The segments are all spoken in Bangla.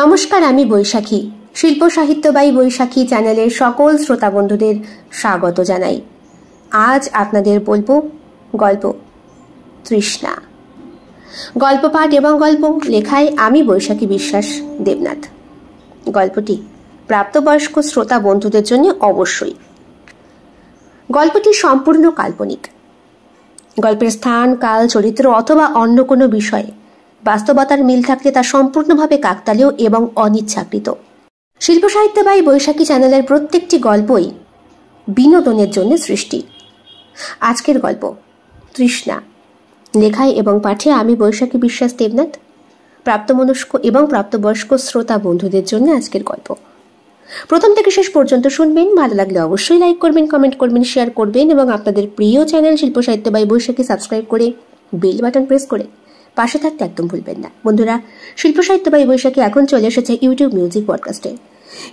নমস্কার আমি বৈশাখী শিল্প সাহিত্যবাহী বৈশাখী চ্যানেলের সকল শ্রোতা বন্ধুদের স্বাগত জানাই আজ আপনাদের বলবো গল্প তৃষ্ণা গল্প পাঠ এবং গল্প লেখায় আমি বৈশাখী বিশ্বাস দেবনাথ গল্পটি প্রাপ্তবয়স্ক শ্রোতা বন্ধুদের জন্য অবশ্যই গল্পটি সম্পূর্ণ কাল্পনিক গল্পের স্থান কাল চরিত্র অথবা অন্য কোনো বিষয়ে বাস্তবতার মিল থাকলে তা সম্পূর্ণভাবে কাকতালীয় এবং অনিচ্ছাকৃত শিল্প সাহিত্যবাহী বৈশাখী চ্যানেলের প্রত্যেকটি গল্পই বিনোদনের জন্য সৃষ্টি আজকের গল্প তৃষ্ণা লেখায় এবং পাঠে আমি বৈশাখী বিশ্বাস দেবনাথ প্রাপ্তমনস্ক এবং প্রাপ্তবয়স্ক শ্রোতা বন্ধুদের জন্য আজকের গল্প প্রথম থেকে শেষ পর্যন্ত শুনবেন ভালো লাগলে অবশ্যই লাইক করবেন কমেন্ট করবেন শেয়ার করবেন এবং আপনাদের প্রিয় চ্যানেল শিল্প সাহিত্য বাই বৈশাখী সাবস্ক্রাইব করে বেল বাটন প্রেস করে পাশে থাকতে একদম ভুলবেন না বন্ধুরা শিল্প সাহিত্য বা বৈশাখী এখন চলে এসেছে ইউটিউব মিউজিক পডকাস্টে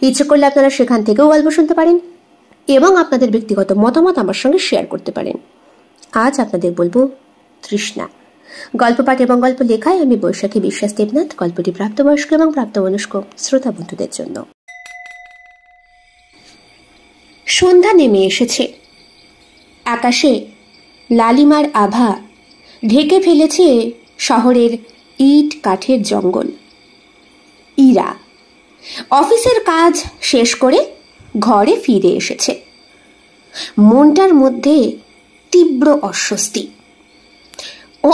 ইচ্ছে করলে আপনারা সেখান থেকেও গল্প শুনতে পারেন এবং আপনাদের ব্যক্তিগত মতামত আমার সঙ্গে শেয়ার করতে পারেন আজ আপনাদের বলবো তৃষ্ণা গল্প পাঠ এবং গল্প লেখায় আমি বৈশাখী বিশ্বাস দেবনাথ গল্পটি প্রাপ্তবয়স্ক এবং প্রাপ্তবয়স্ক শ্রোতা বন্ধুদের জন্য সন্ধ্যা নেমে এসেছে আকাশে লালিমার আভা ঢেকে ফেলেছে শহরের ইট কাঠের জঙ্গল ইরা অফিসের কাজ শেষ করে ঘরে ফিরে এসেছে মনটার মধ্যে তীব্র অস্বস্তি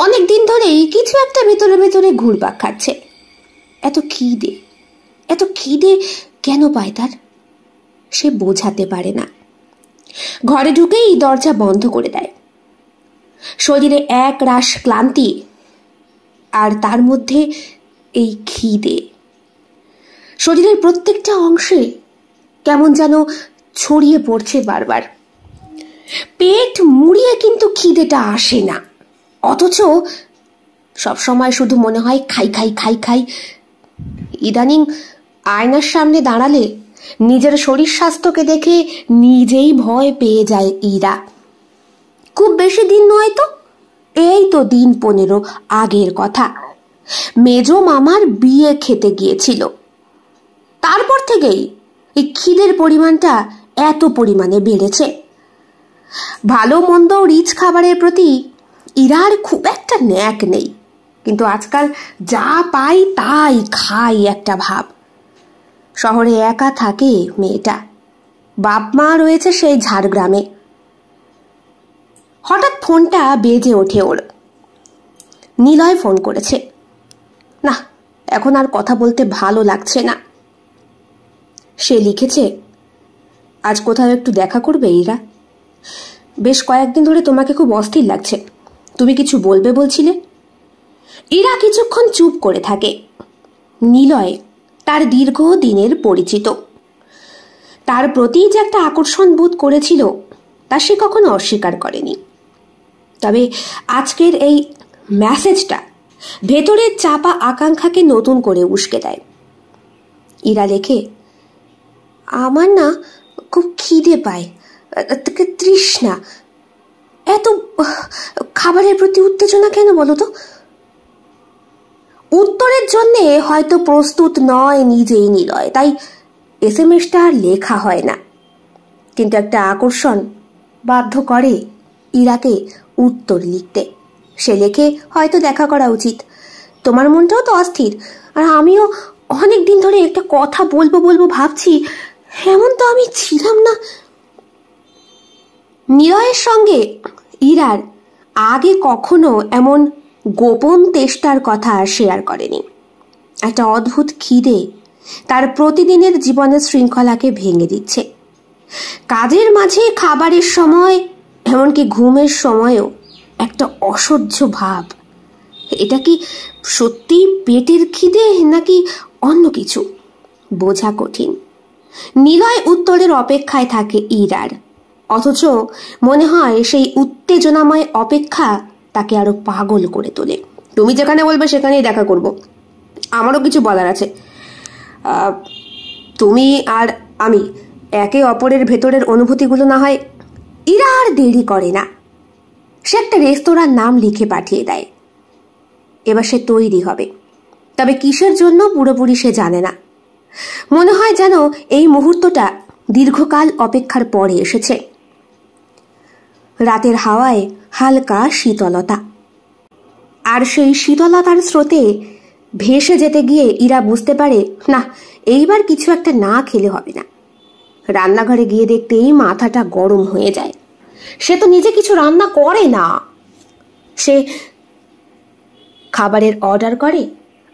অনেক দিন ধরেই কিছু একটা ভেতরে ভেতরে ঘুরপাক খাচ্ছে এত খিদে এত খিদে কেন পায় তার সে বোঝাতে পারে না ঘরে ঢুকেই দরজা বন্ধ করে দেয় শরীরে এক রাশ ক্লান্তি আর তার মধ্যে এই খিদে শরীরের প্রত্যেকটা অংশে কেমন যেন ছড়িয়ে পড়ছে বারবার পেট মুড়িয়ে কিন্তু খিদেটা আসে না অথচ সব সময় শুধু মনে হয় খাই খাই খাই খাই ইদানিং আয়নার সামনে দাঁড়ালে নিজের শরীর স্বাস্থ্যকে দেখে নিজেই ভয় পেয়ে যায় ইরা খুব বেশি দিন নয় তো এই তো দিন পনেরো আগের কথা মেজ মামার বিয়ে খেতে গিয়েছিল তারপর থেকেই এই খিদের পরিমাণটা এত পরিমাণে বেড়েছে ভালো মন্দ রিচ খাবারের প্রতি ইরার খুব একটা ন্যাক নেই কিন্তু আজকাল যা পাই তাই খাই একটা ভাব শহরে একা থাকে মেয়েটা বাপ মা রয়েছে সেই ঝাড়গ্রামে হঠাৎ ফোনটা বেজে ওঠে ওর নিলয় ফোন করেছে না এখন আর কথা বলতে ভালো লাগছে না সে লিখেছে আজ কোথাও একটু দেখা করবে এরা বেশ কয়েকদিন ধরে তোমাকে খুব অস্থির লাগছে তুমি কিছু বলবে বলছিলে ইরা কিছুক্ষণ চুপ করে থাকে নিলয় তার দীর্ঘ দিনের পরিচিত তার প্রতি যে একটা আকর্ষণ বোধ করেছিল তা সে কখনো অস্বীকার করেনি তবে আজকের এই মেসেজটা ভেতরের চাপা আকাঙ্ক্ষাকে নতুন করে উস্কে দেয় ইরা লেখে আমার না খুব খিদে পায় তৃষ্ণা এত খাবারের প্রতি উত্তেজনা কেন বলো তো উত্তরের জন্যে হয়তো প্রস্তুত নয় নিজেই নিলয় তাই এস এম এসটা লেখা হয় না কিন্তু একটা আকর্ষণ বাধ্য করে ইরাকে উত্তর লিখতে সে লেখে হয়তো দেখা করা উচিত তোমার মনটাও তো অস্থির আর আমিও অনেক দিন ধরে একটা কথা বলবো বলবো ভাবছি এমন তো আমি ছিলাম না নিরয়ের সঙ্গে ইরার আগে কখনো এমন গোপন তেষ্টার কথা শেয়ার করেনি একটা অদ্ভুত খিদে তার প্রতিদিনের জীবনের শৃঙ্খলাকে ভেঙে দিচ্ছে কাজের মাঝে খাবারের সময় এমনকি ঘুমের সময়ও একটা অসহ্য ভাব এটা কি সত্যি পেটের খিদে নাকি অন্য কিছু বোঝা কঠিন নিলয় উত্তরের অপেক্ষায় থাকে ইরার অথচ মনে হয় সেই উত্তেজনাময় অপেক্ষা তাকে আরো পাগল করে তোলে তুমি যেখানে বলবে সেখানেই দেখা করব আমারও কিছু বলার আছে তুমি আর আমি একে অপরের ভেতরের অনুভূতিগুলো না হয় ইরা আর দেরি করে না সে একটা রেস্তোরাঁর নাম লিখে পাঠিয়ে দেয় এবার সে তৈরি হবে তবে কিসের জন্য পুরোপুরি সে জানে না মনে হয় যেন এই মুহূর্তটা দীর্ঘকাল অপেক্ষার পরে এসেছে রাতের হাওয়ায় হালকা শীতলতা আর সেই শীতলতার স্রোতে ভেসে যেতে গিয়ে ইরা বুঝতে পারে না এইবার কিছু একটা না খেলে হবে না রান্নাঘরে গিয়ে দেখতেই মাথাটা গরম হয়ে যায় সে তো নিজে কিছু রান্না করে না সে খাবারের অর্ডার করে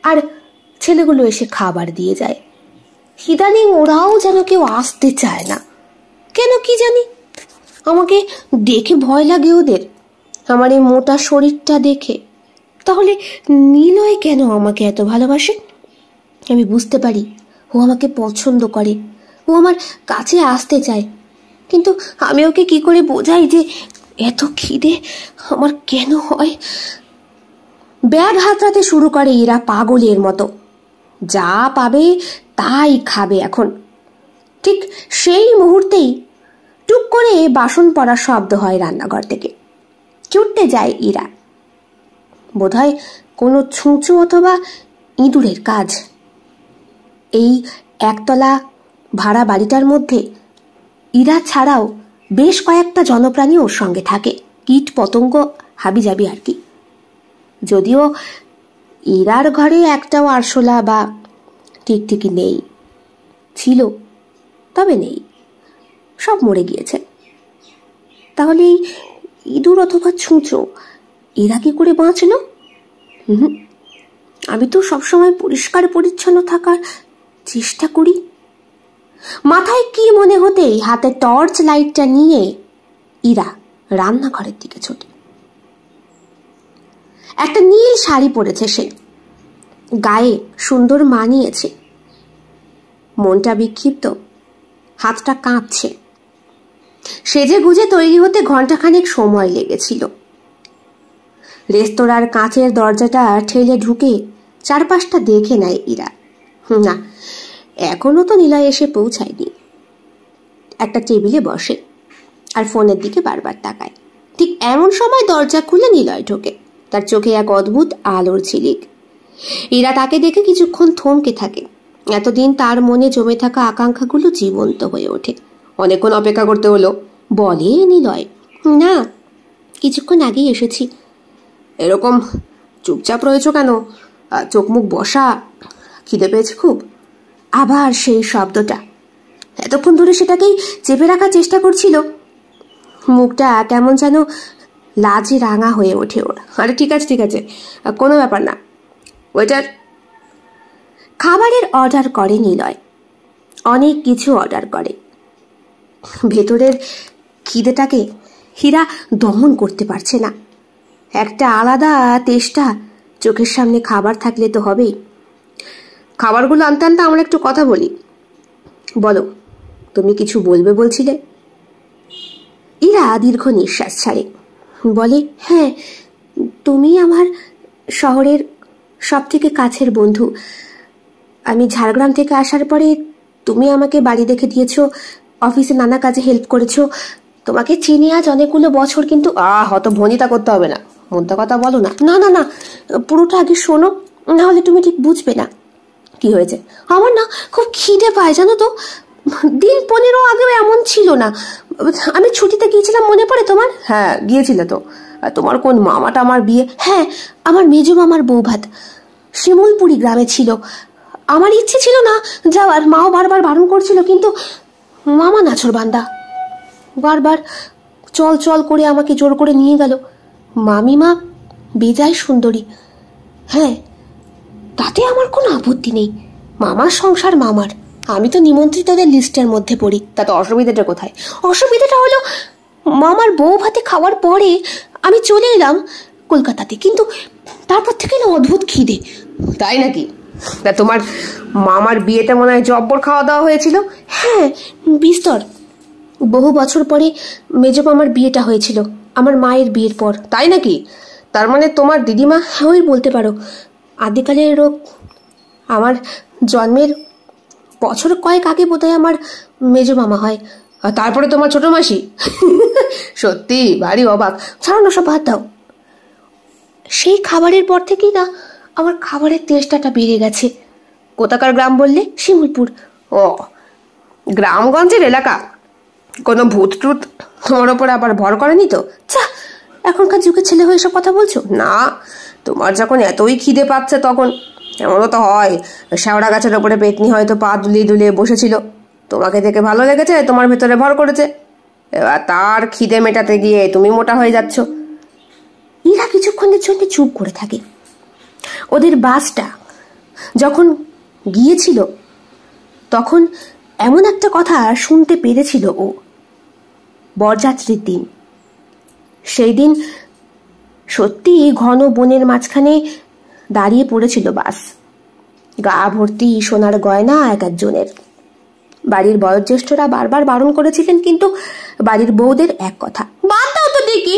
আর ছেলেগুলো এসে খাবার দিয়ে যায় ইদানিং ওরাও যেন কেউ আসতে চায় না কেন কি জানি আমাকে দেখে ভয় লাগে ওদের আমার এই মোটা শরীরটা দেখে তাহলে নিলয় কেন আমাকে এত ভালোবাসে আমি বুঝতে পারি ও আমাকে পছন্দ করে ও আমার কাছে আসতে চায় কিন্তু আমি ওকে কি করে বোঝাই যে এত খিদে আমার কেন হয় ব্যাগ হাতরাতে শুরু করে এরা পাগলের মতো যা পাবে তাই খাবে এখন ঠিক সেই মুহূর্তেই টুক করে বাসন পড়ার শব্দ হয় রান্নাঘর থেকে চুটতে যায় ইরা হয় কোনো ছুঁচু অথবা ইঁদুরের কাজ এই একতলা ভাড়া বাড়িটার মধ্যে ইরা ছাড়াও বেশ কয়েকটা জনপ্রাণী ওর সঙ্গে থাকে কীট পতঙ্গ হাবিজাবি আর কি যদিও ইরার ঘরে একটাও আরশোলা বা টিকটিকি নেই ছিল তবে নেই সব মরে গিয়েছে তাহলে এই ইঁদুর অথবা ছুঁচো এরা কি করে বাঁচল আমি তো সবসময় পরিষ্কার পরিচ্ছন্ন থাকার চেষ্টা করি মাথায় কি মনে হতেই হাতে টর্চ লাইটটা নিয়ে ইরা রান্নাঘরের দিকে ছুটে একটা নীল শাড়ি পরেছে সে গায়ে সুন্দর মানিয়েছে মনটা বিক্ষিপ্ত হাতটা কাঁপছে সেজে গুজে তৈরি হতে ঘন্টাখানেক সময় লেগেছিল রেস্তোরাঁর কাঁচের দরজাটা ঠেলে ঢুকে চারপাশটা দেখে নেয় ইরা না এখনও তো নিলয় এসে পৌঁছায়নি একটা টেবিলে বসে আর ফোনের দিকে বারবার তাকায় ঠিক এমন সময় দরজা খুলে নিলয় ঢোকে তার চোখে এক অদ্ভুত আলোর ঝিলিক এরা তাকে দেখে কিছুক্ষণ থমকে থাকে এতদিন তার মনে জমে থাকা আকাঙ্ক্ষাগুলো জীবন্ত হয়ে ওঠে অনেকক্ষণ অপেক্ষা করতে হলো বলে নিলয় না কিছুক্ষণ আগেই এসেছি এরকম চুপচাপ রয়েছ কেন চোখ মুখ বসা খিদে পেয়েছে খুব আবার সেই শব্দটা এতক্ষণ ধরে সেটাকেই চেপে রাখার চেষ্টা করছিল মুখটা কেমন যেন লাজে রাঙা হয়ে ওঠে ওর আরে ঠিক আছে ঠিক আছে কোনো ব্যাপার না ওইটার খাবারের অর্ডার করে নিলয় অনেক কিছু অর্ডার করে ভেতরের খিদেটাকে হীরা দমন করতে পারছে না একটা আলাদা তেষ্টা চোখের সামনে খাবার থাকলে তো হবেই খাবারগুলো আনতে আনতে আমরা একটু কথা বলি বলো তুমি কিছু বলবে বলছিলে ইরা দীর্ঘ নিঃশ্বাস ছাড়ে বলে হ্যাঁ তুমি আমার শহরের সব থেকে কাছের বন্ধু আমি ঝাড়গ্রাম থেকে আসার পরে তুমি আমাকে বাড়ি দেখে দিয়েছ অফিসে নানা কাজে হেল্প করেছ তোমাকে চিনি আজ অনেকগুলো বছর কিন্তু আহ হত ভনিতা করতে হবে না মোদ্দা কথা বলো না না না না পুরোটা আগে শোনো না হলে তুমি ঠিক বুঝবে না কি হয়েছে আমার না খুব খিদে পায় জানো তো দিন পনেরো আগেও এমন ছিল না আমি ছুটিতে গিয়েছিলাম মনে পড়ে তোমার হ্যাঁ গিয়েছিলে তো তোমার কোন মামাটা আমার বিয়ে হ্যাঁ আমার মেজু মামার বউ ভাত শিমুলপুরি গ্রামে ছিল আমার ইচ্ছে ছিল না যাওয়ার মাও বারবার বারণ করছিল কিন্তু মামা নাছর বান্দা বারবার চল চল করে আমাকে জোর করে নিয়ে গেল মামিমা বেজায় সুন্দরী হ্যাঁ তাতে আমার কোনো আপত্তি নেই মামার সংসার মামার আমি তো নিমন্ত্রিতদের লিস্টের মধ্যে পড়ি তাতে অসুবিধাটা কোথায় অসুবিধাটা হলো মামার বউ ভাতে খাওয়ার পরে আমি চলে এলাম কলকাতাতে কিন্তু তারপর থেকে না অদ্ভুত খিদে তাই নাকি তা তোমার মামার বিয়েতে মনে হয় জব্বর খাওয়া দাওয়া হয়েছিল হ্যাঁ বিস্তর বহু বছর পরে মেজো মামার বিয়েটা হয়েছিল আমার মায়ের বিয়ের পর তাই নাকি তার মানে তোমার দিদিমা হ্যাঁই বলতে পারো আদিকালের রোগ আমার জন্মের বছর কয়েক আগে বোধহয় আমার মেজো মামা হয় তারপরে তোমার ছোট মাসি সত্যি ভারী অবাক ছাড়ো না সব বাদ দাও সেই খাবারের পর থেকেই না আমার খাবারের তেষ্টাটা বেড়ে গেছে কোথাকার গ্রাম বললে শিমুলপুর ও গ্রামগঞ্জের এলাকা কোনো ভূত টুত তোমার ওপর আবার ভর করেনি তো চা এখনকার যুগের ছেলে হয়ে সব কথা বলছো না তোমার যখন এতই খিদে পাচ্ছে তখন এমনও তো হয় শ্যাওড়া গাছের ওপরে পেতনি হয়তো পা দুলিয়ে দুলিয়ে বসেছিল তোমাকে দেখে ভালো লেগেছে তোমার ভেতরে ভর করেছে এবার তার খিদে মেটাতে গিয়ে তুমি মোটা হয়ে যাচ্ছ ইরা কিছুক্ষণের জন্য চুপ করে থাকে ওদের বাসটা যখন গিয়েছিল তখন এমন একটা কথা শুনতে পেরেছিল ও বরযাত্রীর দিন সেই দিন সত্যি ঘন বনের মাঝখানে দাঁড়িয়ে পড়েছিল বাস গা ভর্তি সোনার গয়না এক একজনের বাড়ির বয়োজ্যেষ্ঠরা বারবার বারণ করেছিলেন কিন্তু বাড়ির বউদের এক কথা বাদ দাও তো দেখি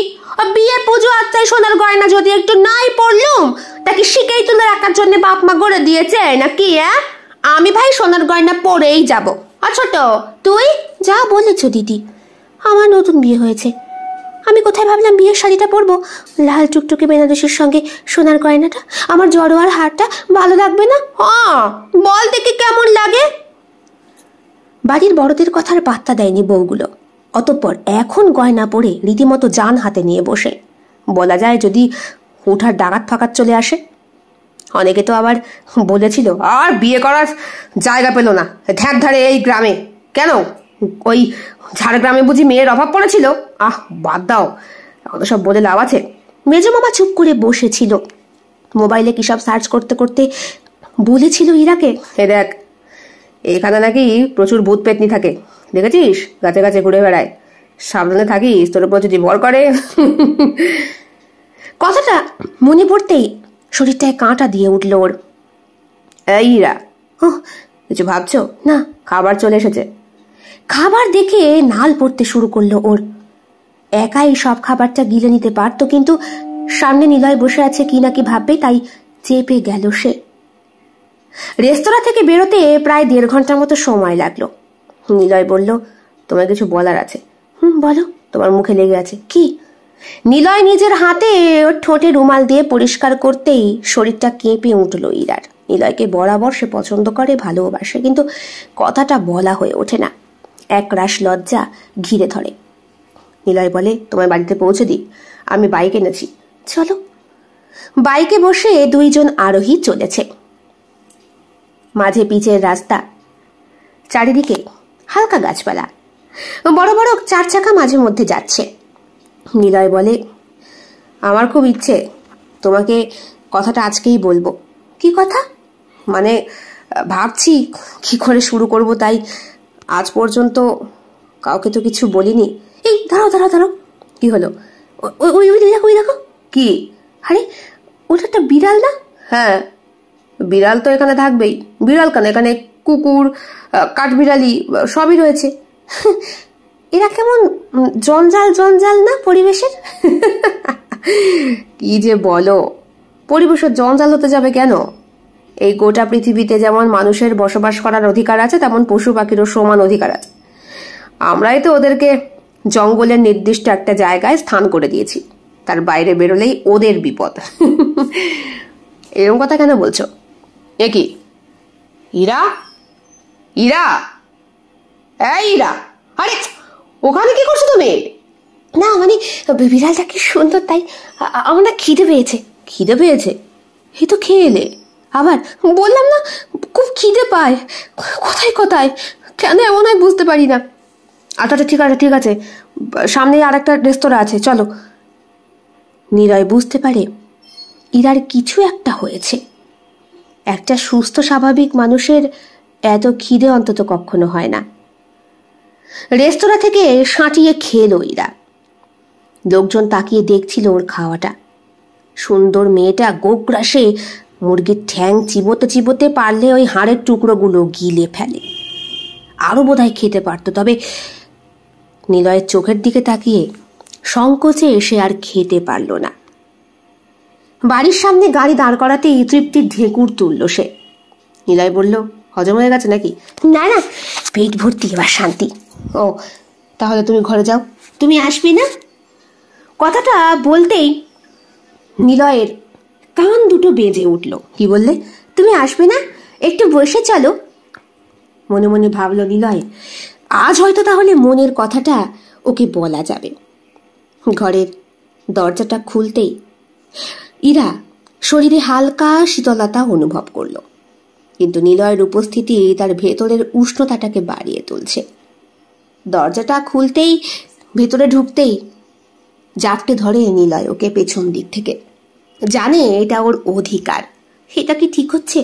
বিয়ের পুজো আচ্ছাই সোনার গয়না যদি একটু নাই পড়লুম তাকে শিখেই তুলে রাখার জন্য বাপ মা গড়ে দিয়েছে নাকি হ্যাঁ আমি ভাই সোনার গয়না পরেই যাব আচ্ছা তো তুই যা বলেছ দিদি আমার নতুন বিয়ে হয়েছে আমি কোথায় ভাবলাম বিয়ের শাড়িটা পরবো লাল টুকটুকে বেনারসির সঙ্গে সোনার গয়নাটা আমার জড়োয়ার হারটা ভালো লাগবে না হ্যাঁ, বল দেখি কেমন লাগে বাড়ির বড়দের কথার পাত্তা দেয়নি বউগুলো অতঃপর এখন গয়না পরে রীতিমতো যান হাতে নিয়ে বসে বলা যায় যদি হুঠার ডাকাত ফাকাত চলে আসে অনেকে তো আবার বলেছিল আর বিয়ে করার জায়গা পেল না ধ্যাক ধারে এই গ্রামে কেন ওই ঝাড়গ্রামে বুঝি মেয়ের অভাব পড়েছিল আহ বাদ দাও এখন সব বলে লাভ আছে মেজো মামা চুপ করে বসেছিল মোবাইলে সব সার্চ করতে করতে বলেছিল ইরাকে এ দেখ এখানে নাকি প্রচুর ভূত পেতনি থাকে দেখেছিস গাছে গাছে ঘুরে বেড়ায় সাবধানে থাকিস তোর উপর যদি বর করে কথাটা মনে পড়তেই শরীরটায় কাঁটা দিয়ে উঠল ওর এই ইরা কিছু ভাবছো না খাবার চলে এসেছে খাবার দেখে নাল পড়তে শুরু করলো ওর একাই সব খাবারটা গিলে নিতে পারত কিন্তু সামনে নিলয় বসে আছে কি নাকি ভাববে তাই চেপে গেল সে রেস্তোরাঁ থেকে বেরোতে প্রায় দেড় ঘন্টার মতো সময় লাগলো নিলয় বলল তোমার কিছু বলার আছে হুম বলো তোমার মুখে লেগে আছে কি নিলয় নিজের হাতে ওর ঠোঁটে রুমাল দিয়ে পরিষ্কার করতেই শরীরটা কেঁপে উঠল ইরার নিলয়কে বরাবর সে পছন্দ করে ভালোবাসে কিন্তু কথাটা বলা হয়ে ওঠে না এক রাশ লজ্জা ঘিরে ধরে নিলয় বলে তোমার বাড়িতে পৌঁছে দিই আমি বাইক এনেছি চলো বাইকে বসে দুইজন আরোহী চলেছে মাঝে পিচের রাস্তা চারিদিকে হালকা গাছপালা বড় বড় চার চাকা মাঝে মধ্যে যাচ্ছে নিলয় বলে আমার খুব ইচ্ছে তোমাকে কথাটা আজকেই বলবো কি কথা মানে ভাবছি কি করে শুরু করব তাই আজ পর্যন্ত কাউকে তো কিছু বলিনি এই দাঁড়াও দাঁড়াও দাঁড়াও কি হলো ওই ওই দেখো ওই দেখো কি আরে ওটা একটা বিড়াল না হ্যাঁ বিড়াল তো এখানে থাকবেই বিড়াল কেন এখানে কুকুর কাঠ বিড়ালি সবই রয়েছে এরা কেমন জঞ্জাল জঞ্জাল না পরিবেশের কি যে বলো পরিবেশের জঞ্জাল হতে যাবে কেন এই গোটা পৃথিবীতে যেমন মানুষের বসবাস করার অধিকার আছে তেমন পশু পাখিরও সমান অধিকার আছে আমরাই তো ওদেরকে জঙ্গলের নির্দিষ্ট একটা জায়গায় স্থান করে দিয়েছি তার বাইরে বেরোলেই ওদের বিপদ এরম কথা কেন বলছো এ কি ইরা ইরা ইরা আরে ওখানে কি করছো তুমি না মানে বিড়ালটা কি সুন্দর তাই আমার খিদে পেয়েছে খিদে পেয়েছে এ তো খেয়ে এলে আবার বললাম না খুব খিদে পায় কোথায় কোথায় কেন এমন হয় বুঝতে পারি না আচ্ছা, আচ্ছা ঠিক আছে ঠিক আছে সামনেই আর একটা রেস্তোরাঁ আছে চলো নিরয় বুঝতে পারে ইরার কিছু একটা হয়েছে একটা সুস্থ স্বাভাবিক মানুষের এত খিদে অন্তত কখনো হয় না রেস্তোরাঁ থেকে সাঁটিয়ে খেলো ইরা লোকজন তাকিয়ে দেখছিল ওর খাওয়াটা সুন্দর মেয়েটা গোগ্রাসে মুরগির ঠ্যাং চিবোতে চিবোতে পারলে ওই হাড়ের টুকরোগুলো গিলে ফেলে আরও বোধ খেতে পারত তবে নিলয়ের চোখের দিকে তাকিয়ে সংকোচে এসে আর খেতে পারল না বাড়ির সামনে গাড়ি দাঁড় করাতে তৃপ্তির ঢেকুর তুলল সে নিলয় বলল হজম হয়ে গেছে নাকি না না পেট ভর্তি এবার শান্তি ও তাহলে তুমি ঘরে যাও তুমি আসবি না কথাটা বলতেই নিলয়ের কান দুটো বেজে উঠল কি বললে তুমি আসবে না একটু বসে চলো মনে মনে ভাবল নিলয় আজ হয়তো তাহলে মনের কথাটা ওকে বলা যাবে ঘরের দরজাটা খুলতেই ইরা শরীরে হালকা শীতলতা অনুভব করল কিন্তু নিলয়ের উপস্থিতি তার ভেতরের উষ্ণতাটাকে বাড়িয়ে তুলছে দরজাটা খুলতেই ভেতরে ঢুকতেই জাপটে ধরে নিলয় ওকে পেছন দিক থেকে জানে এটা ওর অধিকার এটা কি ঠিক হচ্ছে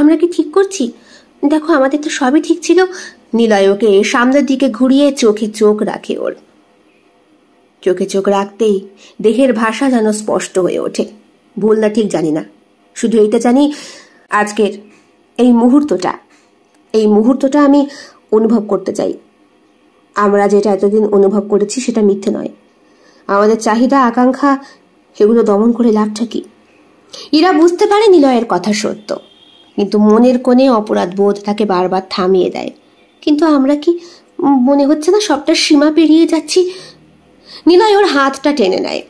আমরা কি ঠিক করছি দেখো আমাদের তো সবই ঠিক ছিল নিলয় ওকে সামনের দিকে ঘুরিয়ে চোখে চোখ রাখে ওর চোখে চোখ রাখতেই দেহের ভাষা যেন স্পষ্ট হয়ে ওঠে ভুল না ঠিক জানি না শুধু এইটা জানি আজকের এই মুহূর্তটা এই মুহূর্তটা আমি অনুভব করতে চাই আমরা যেটা এতদিন অনুভব করেছি সেটা মিথ্যে নয় আমাদের চাহিদা আকাঙ্ক্ষা এগুলো দমন করে লাভটা কি ইরা বুঝতে পারে নিলয়ের কথা সত্য কিন্তু মনের কোণে অপরাধ বোধ তাকে বারবার থামিয়ে দেয় কিন্তু আমরা কি মনে হচ্ছে না সবটা সীমা পেরিয়ে যাচ্ছি নিলয় ওর হাতটা টেনে নেয়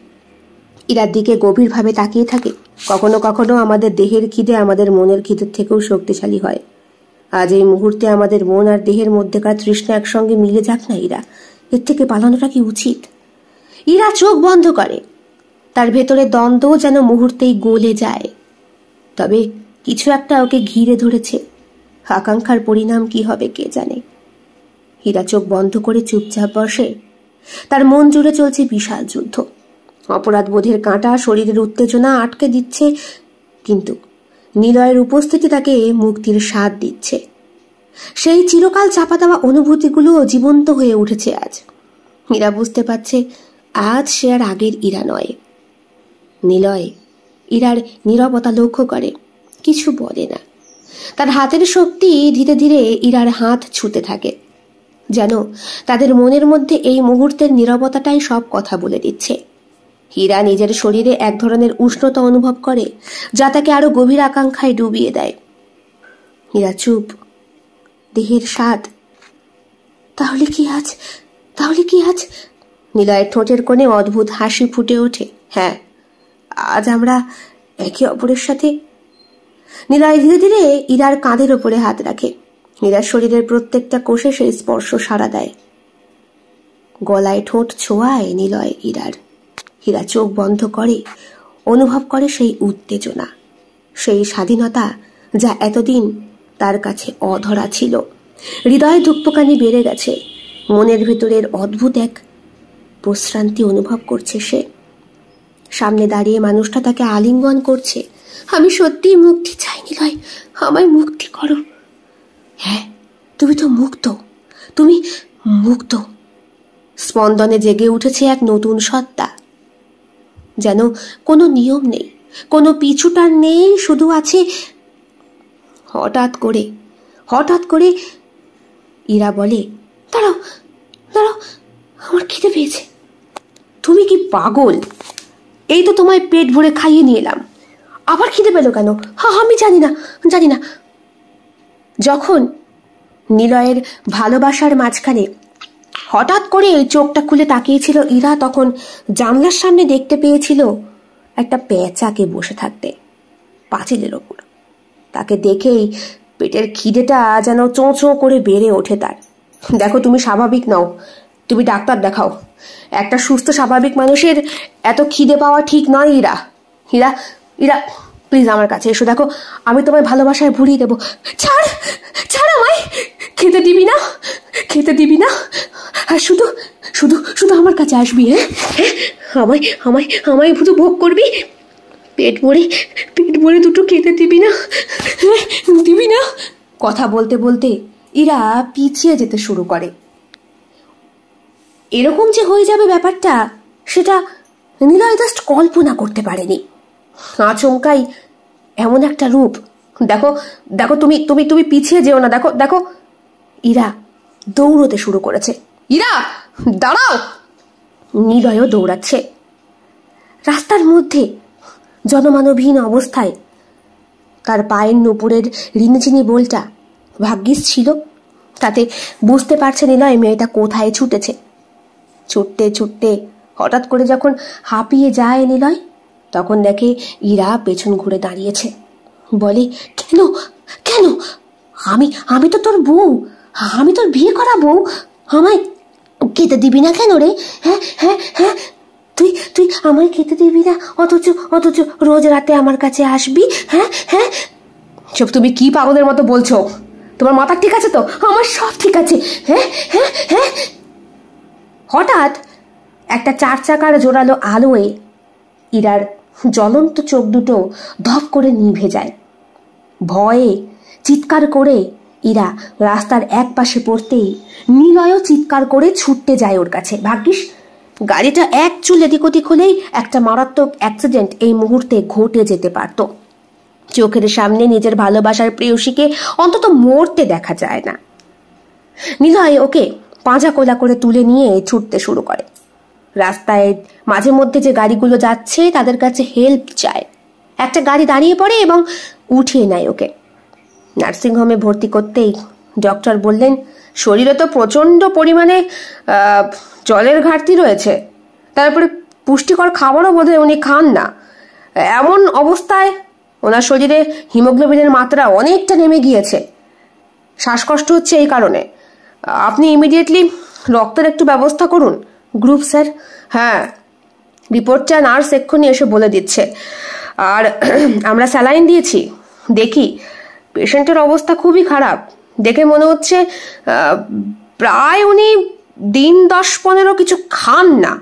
ইরার দিকে গভীরভাবে তাকিয়ে থাকে কখনো কখনো আমাদের দেহের খিদে আমাদের মনের খিদের থেকেও শক্তিশালী হয় আজ এই মুহূর্তে আমাদের মন আর দেহের মধ্যেকার তৃষ্ণা একসঙ্গে মিলে যাক না ইরা এর থেকে পালানোটা কি উচিত ইরা চোখ বন্ধ করে তার ভেতরে দ্বন্দ্ব যেন মুহূর্তেই গলে যায় তবে কিছু একটা ওকে ঘিরে ধরেছে আকাঙ্ক্ষার পরিণাম কি হবে কে জানে হীরা চোখ বন্ধ করে চুপচাপ বসে তার মন জুড়ে চলছে বিশাল যুদ্ধ অপরাধবোধের কাঁটা শরীরের উত্তেজনা আটকে দিচ্ছে কিন্তু নিলয়ের উপস্থিতি তাকে মুক্তির স্বাদ দিচ্ছে সেই চিরকাল চাপা দেওয়া অনুভূতিগুলোও জীবন্ত হয়ে উঠেছে আজ মীরা বুঝতে পারছে আজ সে আর আগের ইরা নয় নিলয় ইরার নীরবতা লক্ষ্য করে কিছু বলে না তার হাতের শক্তি ধীরে ধীরে ইরার হাত ছুতে থাকে যেন তাদের মনের মধ্যে এই মুহূর্তের নিরবতাটাই সব কথা বলে দিচ্ছে হীরা নিজের শরীরে এক ধরনের উষ্ণতা অনুভব করে যা তাকে আরো গভীর আকাঙ্ক্ষায় ডুবিয়ে দেয় হীরা চুপ দেহের স্বাদ তাহলে কি আজ তাহলে কি আজ নিলয়ের ঠোঁটের কোণে অদ্ভুত হাসি ফুটে ওঠে হ্যাঁ আজ আমরা একে অপরের সাথে নিলয় ধীরে ধীরে ইরার কাঁধের ওপরে হাত রাখে নীরার শরীরের প্রত্যেকটা কোষে সেই স্পর্শ সাড়া দেয় গলায় ঠোঁট ছোঁয়ায় নিলয় ইরার হীরা চোখ বন্ধ করে অনুভব করে সেই উত্তেজনা সেই স্বাধীনতা যা এতদিন তার কাছে অধরা ছিল হৃদয়ে ধূপকানি বেড়ে গেছে মনের ভেতরের অদ্ভুত এক প্রশ্রান্তি অনুভব করছে সে সামনে দাঁড়িয়ে মানুষটা তাকে আলিঙ্গন করছে আমি সত্যিই মুক্তি চাইনি নিলয় আমায় মুক্তি করো হ্যাঁ তুমি তো মুক্ত তুমি মুক্ত স্পন্দনে জেগে উঠেছে এক নতুন সত্তা যেন কোনো নিয়ম নেই কোনো পিছুটার নেই শুধু আছে হঠাৎ করে হঠাৎ করে ইরা বলে দাঁড়াও দাঁড়াও আমার খিদে পেয়েছে তুমি কি পাগল এই তো তোমায় পেট ভরে খাইয়ে নিয়ে এলাম আবার খিদে পেলো কেন হা আমি জানি না জানি না যখন নিলয়ের ভালোবাসার মাঝখানে হঠাৎ করে এই চোখটা খুলে তাকিয়েছিল ইরা তখন জানলার সামনে দেখতে পেয়েছিল একটা পেঁচাকে বসে থাকতে পাঁচিলের ওপর তাকে দেখেই পেটের খিদেটা যেন চোঁ চোঁ করে বেড়ে ওঠে তার দেখো তুমি স্বাভাবিক নাও তুমি ডাক্তার দেখাও একটা সুস্থ স্বাভাবিক মানুষের এত খিদে পাওয়া ঠিক নয় ইরা ইরা ইরা প্লিজ আমার কাছে এসো দেখো আমি তোমায় ভালোবাসায় ভুলিয়ে দেবো ছাড় ছাড় আমায় খেতে দিবি না খেতে দিবি না আর শুধু শুধু শুধু আমার কাছে আসবি হ্যাঁ, হ্যাঁ? আমায় আমায় আমায় শুধু ভোগ করবি পেট ভরে পেট ভরে দুটো খেতে দিবি না হ্যাঁ, দিবি না কথা বলতে বলতে ইরা পিছিয়ে যেতে শুরু করে এরকম যে হয়ে যাবে ব্যাপারটা সেটা নীলয় জাস্ট কল্পনা করতে পারেনি আচমকাই এমন একটা রূপ দেখো দেখো তুমি তুমি তুমি পিছিয়ে যেও না দেখো দেখো ইরা দৌড়তে শুরু করেছে ইরা দাঁড়াও নীলয়ও দৌড়াচ্ছে রাস্তার মধ্যে জনমানবহীন অবস্থায় তার পায়ের নুপুরের রিনচিনি বোলটা ভাগ্যিস ছিল তাতে বুঝতে পারছে নিলয় মেয়েটা কোথায় ছুটেছে ছুটতে ছুটতে হঠাৎ করে যখন হাঁপিয়ে যায় নিলয় তখন দেখে ইরা পেছন ঘুরে দাঁড়িয়েছে বলে কেন কেন আমি আমি তো তোর বউ আমি তোর বিয়ে করা বউ আমায় খেতে দিবি না কেন রে হ্যাঁ হ্যাঁ হ্যাঁ তুই তুই আমায় খেতে দিবি না অথচ অথচ রোজ রাতে আমার কাছে আসবি হ্যাঁ হ্যাঁ সব তুমি কি পাগলের মতো বলছো তোমার মাথা ঠিক আছে তো আমার সব ঠিক আছে হ্যাঁ হ্যাঁ হ্যাঁ হঠাৎ একটা চার চাকার জোরালো আলোয়ে ইরার জ্বলন্ত চোখ দুটো ধপ করে নিভে যায় ভয়ে চিৎকার করে ইরা রাস্তার এক পাশে পড়তেই নিলয়ও চিৎকার করে ছুটতে যায় ওর কাছে ভাগ্যিস গাড়িটা এক চুল এদিক ওদিক হলেই একটা মারাত্মক অ্যাক্সিডেন্ট এই মুহূর্তে ঘটে যেতে পারত চোখের সামনে নিজের ভালোবাসার প্রেয়সীকে অন্তত মরতে দেখা যায় না নিলয় ওকে পাঁজা কোলা করে তুলে নিয়ে ছুটতে শুরু করে রাস্তায় মাঝে মধ্যে যে গাড়িগুলো যাচ্ছে তাদের কাছে হেল্প চায় একটা গাড়ি দাঁড়িয়ে পড়ে এবং উঠিয়ে নেয় ওকে নার্সিংহোমে ভর্তি করতেই ডক্টর বললেন শরীরে তো প্রচণ্ড পরিমাণে জলের ঘাটতি রয়েছে তারপরে পুষ্টিকর খাবারও বোধহয় উনি খান না এমন অবস্থায় ওনার শরীরে হিমোগ্লোবিনের মাত্রা অনেকটা নেমে গিয়েছে শ্বাসকষ্ট হচ্ছে এই কারণে আপনি ইমিডিয়েটলি রক্তের একটু ব্যবস্থা করুন গ্রুপ স্যার হ্যাঁ রিপোর্টটা নার্স এক্ষুনি এসে বলে দিচ্ছে আর আমরা স্যালাইন দিয়েছি দেখি পেশেন্টের অবস্থা খুবই খারাপ দেখে মনে হচ্ছে প্রায় উনি দিন দশ পনেরো কিছু খান না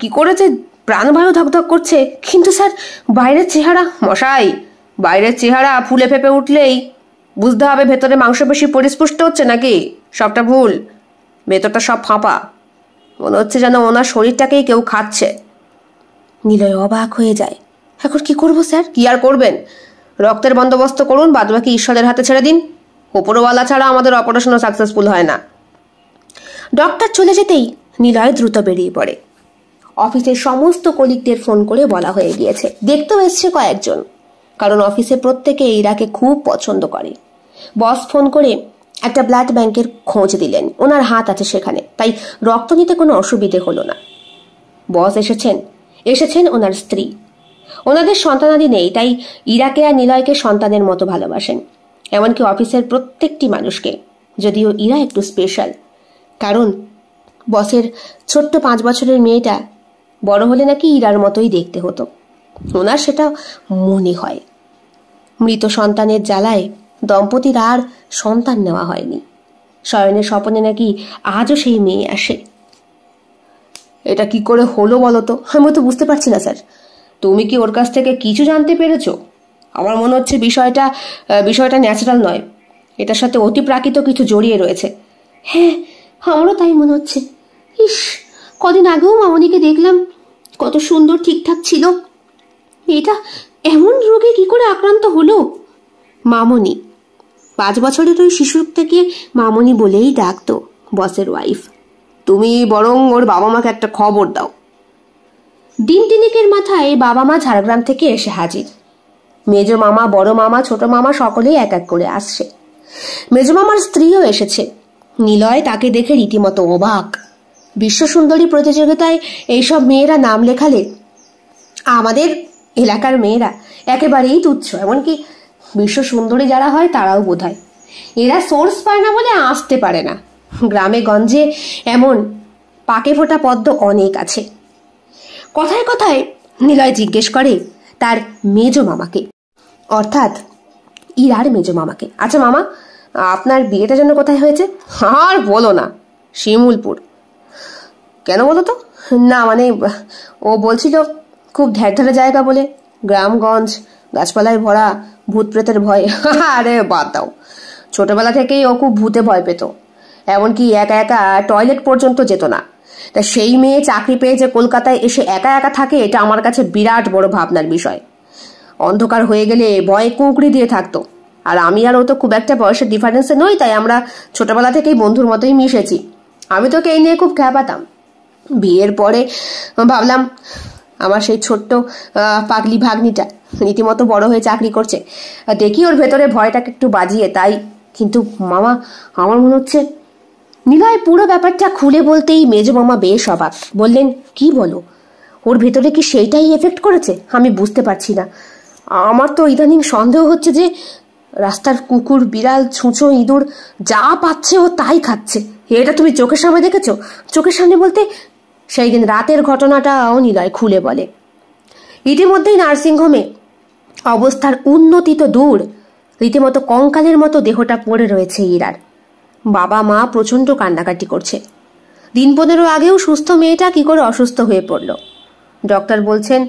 কি করে যে প্রাণবায়ু ধকধক করছে কিন্তু স্যার বাইরের চেহারা মশাই বাইরের চেহারা ফুলে ফেপে উঠলেই বুঝতে হবে ভেতরে মাংসপেশি পরিস্পুষ্ট হচ্ছে নাকি সবটা ভুল ভেতরটা সব ফাঁপা মনে হচ্ছে যেন ওনার শরীরটাকেই কেউ খাচ্ছে নিলয় অবাক হয়ে যায় এখন কি করব স্যার কি আর করবেন রক্তের বন্দোবস্ত করুন বাদবাকি ঈশ্বরের হাতে ছেড়ে দিন ওপরওয়ালা ছাড়া আমাদের অপারেশনও সাকসেসফুল হয় না ডক্টর চলে যেতেই নিলয় দ্রুত বেরিয়ে পড়ে অফিসের সমস্ত কলিকদের ফোন করে বলা হয়ে গিয়েছে দেখতেও এসছে কয়েকজন কারণ অফিসে প্রত্যেকে ইরাকে খুব পছন্দ করে বস ফোন করে একটা ব্লাড ব্যাংকের খোঁজ দিলেন ওনার হাত আছে সেখানে তাই রক্ত নিতে কোনো অসুবিধে হলো না বস এসেছেন এসেছেন ওনার স্ত্রী ওনাদের সন্তানাদি নেই তাই ইরাকে আর নিলয়কে সন্তানের মতো ভালোবাসেন এমনকি অফিসের প্রত্যেকটি মানুষকে যদিও ইরা একটু স্পেশাল কারণ বসের ছোট্ট পাঁচ বছরের মেয়েটা বড় হলে নাকি ইরার মতোই দেখতে হতো ওনার সেটা মনে হয় মৃত সন্তানের জ্বালায় দম্পতির আর সন্তান নেওয়া হয়নি শয়নের স্বপনে নাকি আজও সেই মেয়ে আসে এটা কি করে হলো বলো তো আমি তো বুঝতে পারছি না স্যার তুমি কি ওর কাছ থেকে কিছু জানতে পেরেছ আমার মনে হচ্ছে বিষয়টা বিষয়টা ন্যাচারাল নয় এটার সাথে অতি প্রাকৃত কিছু জড়িয়ে রয়েছে হ্যাঁ আমারও তাই মনে হচ্ছে ইস কদিন আগেও মামনিকে দেখলাম কত সুন্দর ঠিকঠাক ছিল এটা এমন রোগে কি করে আক্রান্ত হলো মামনি পাঁচ বছরের ওই শিশুটাকে মামনি বলেই ডাকতো বসের ওয়াইফ তুমি বরং ওর বাবা মাকে একটা খবর দাও দিন তিনেকের মাথায় বাবা মা ঝাড়গ্রাম থেকে এসে হাজির মেজ মামা বড় মামা ছোট মামা সকলেই এক এক করে আসছে মেজ মামার স্ত্রীও এসেছে নিলয় তাকে দেখে রীতিমতো অবাক বিশ্ব সুন্দরী প্রতিযোগিতায় এইসব মেয়েরা নাম লেখালে আমাদের এলাকার মেয়েরা একেবারেই তুচ্ছ এমনকি বিশ্ব সুন্দরী যারা হয় তারাও বোধ হয় এরা সোর্স পায় না বলে আসতে পারে না গ্রামে গঞ্জে এমন পাকে ফোটা পদ্ম অনেক আছে কথায় কথায় নিলয় জিজ্ঞেস করে তার মেজ মামাকে অর্থাৎ ইরার মেজ মামাকে আচ্ছা মামা আপনার বিয়েটা জন্য কোথায় হয়েছে আর বলো না শিমুলপুর কেন বলো তো না মানে ও বলছিল খুব ঢের জায়গা বলে গ্রামগঞ্জ গাছপালায় ভরা ভূত প্রেতের ভয় আরে বাদ দাও ছোটবেলা থেকেই ও খুব ভূতে ভয় পেত এমনকি একা একা টয়লেট পর্যন্ত যেত না তা সেই মেয়ে চাকরি পেয়ে যে কলকাতায় এসে একা একা থাকে এটা আমার কাছে বিরাট বড় ভাবনার বিষয় অন্ধকার হয়ে গেলে ভয়ে কুঁকড়ি দিয়ে থাকতো আর আমি আর ও তো খুব একটা বয়সের ডিফারেন্সে নই তাই আমরা ছোটবেলা থেকেই বন্ধুর মতোই মিশেছি আমি তোকে এই নিয়ে খুব খ্যাপাতাম বিয়ের পরে ভাবলাম আমার সেই ছোট্ট পাগলি ভাগ্নিটা রীতিমতো বড় হয়ে চাকরি করছে দেখি ওর ভেতরে ভয়টাকে একটু বাজিয়ে তাই কিন্তু মামা আমার মনে হচ্ছে নিলয় পুরো ব্যাপারটা খুলে বলতেই মেজ মামা বেশ অবাক বললেন কি বলো ওর ভেতরে কি সেইটাই এফেক্ট করেছে আমি বুঝতে পারছি না আমার তো ইদানিং সন্দেহ হচ্ছে যে রাস্তার কুকুর বিড়াল ছুঁচো ইঁদুর যা পাচ্ছে ও তাই খাচ্ছে এটা তুমি চোখের সামনে দেখেছ চোখের সামনে বলতে সেই দিন রাতের ঘটনাটাও নিলয় খুলে বলে ইতিমধ্যেই নার্সিংহোমে অবস্থার উন্নতি তো দূর রীতিমতো কঙ্কালের মতো দেহটা পড়ে রয়েছে ইরার বাবা মা প্রচণ্ড কান্নাকাটি করছে দিন পনেরো আগেও সুস্থ মেয়েটা কি করে অসুস্থ হয়ে পড়ল ডক্টর বলছেন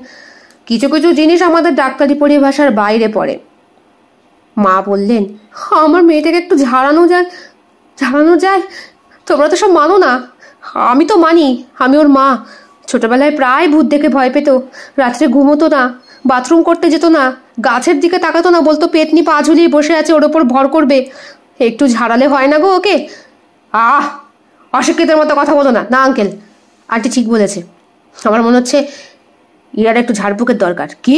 কিছু কিছু জিনিস আমাদের ডাক্তারি পরিভাষার বাইরে পড়ে মা বললেন আমার মেয়েটাকে একটু ঝাড়ানো যায় ঝাড়ানো যায় তোমরা তো সব মানো না আমি তো মানি আমি ওর মা ছোটবেলায় প্রায় ভূত দেখে ভয় পেত রাত্রে ঘুমোতো না বাথরুম করতে যেত না গাছের দিকে তাকাতো না বলতো পেতনি পা ঝুলিয়ে বসে আছে ওর ওপর ভর করবে একটু ঝাড়ালে হয় না গো ওকে আহ অশিক্ষিতের মতো কথা বলো না না আঙ্কেল আন্টি ঠিক বলেছে আমার মনে হচ্ছে ইরার একটু ঝাড়ফুঁকের দরকার কি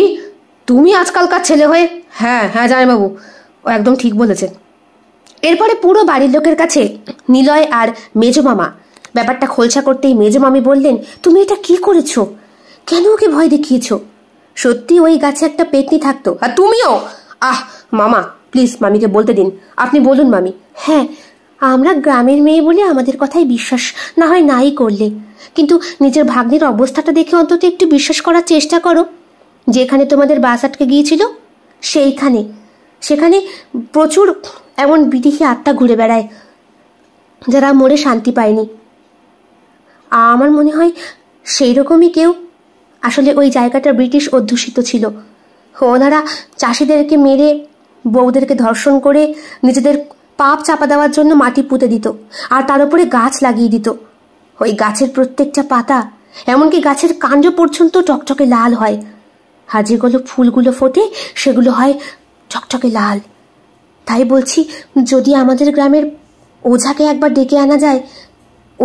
তুমি আজকালকার ছেলে হয়ে হ্যাঁ হ্যাঁ জামাইবাবু ও একদম ঠিক বলেছে এরপরে পুরো বাড়ির লোকের কাছে নিলয় আর মেজো মামা ব্যাপারটা খোলসা করতেই মেজো মামি বললেন তুমি এটা কি করেছো কেন ওকে ভয় দেখিয়েছো সত্যি ওই গাছে একটা পেতনি থাকতো আর তুমিও আহ মামা প্লিজ মামিকে বলতে দিন আপনি বলুন মামি হ্যাঁ আমরা গ্রামের মেয়ে বলে আমাদের কথাই বিশ্বাস না হয় নাই করলে কিন্তু নিজের ভাগ্নির অবস্থাটা দেখে অন্তত একটু বিশ্বাস করার চেষ্টা করো যেখানে তোমাদের বাস আটকে গিয়েছিল সেইখানে সেখানে প্রচুর এমন বিদেহী আত্মা ঘুরে বেড়ায় যারা মরে শান্তি পায়নি আমার মনে হয় সেই রকমই কেউ আসলে ওই জায়গাটা ব্রিটিশ অধ্যুষিত ছিল ওনারা চাষিদেরকে মেরে বউদেরকে ধর্ষণ করে নিজেদের পাপ চাপা দেওয়ার জন্য মাটি পুঁতে দিত আর তার উপরে গাছ লাগিয়ে দিত ওই গাছের প্রত্যেকটা পাতা এমনকি গাছের কাণ্ড পর্যন্ত টকটকে লাল হয় আর যেগুলো ফুলগুলো ফোটে সেগুলো হয় টকটকে লাল তাই বলছি যদি আমাদের গ্রামের ওঝাকে একবার ডেকে আনা যায়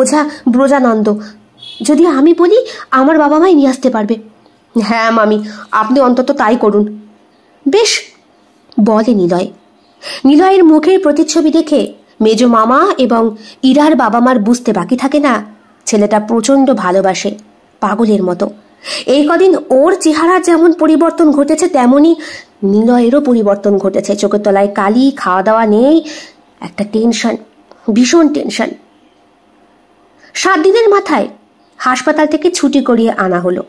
ওঝা ব্রজানন্দ যদি আমি বলি আমার বাবা মাই নিয়ে আসতে পারবে হ্যাঁ মামি আপনি অন্তত তাই করুন বেশ বলে নিলয় নিলয়ের মুখের প্রতিচ্ছবি দেখে মেজ মামা এবং ইরার বাবা মার বুঝতে বাকি থাকে না ছেলেটা প্রচণ্ড ভালোবাসে পাগলের মতো এই কদিন ওর চেহারা যেমন পরিবর্তন ঘটেছে তেমনই নিলয়েরও পরিবর্তন ঘটেছে চোখের তলায় কালি খাওয়া দাওয়া নেই একটা টেনশন ভীষণ টেনশন সাত দিনের মাথায় হাসপাতাল থেকে ছুটি করিয়ে আনা হলো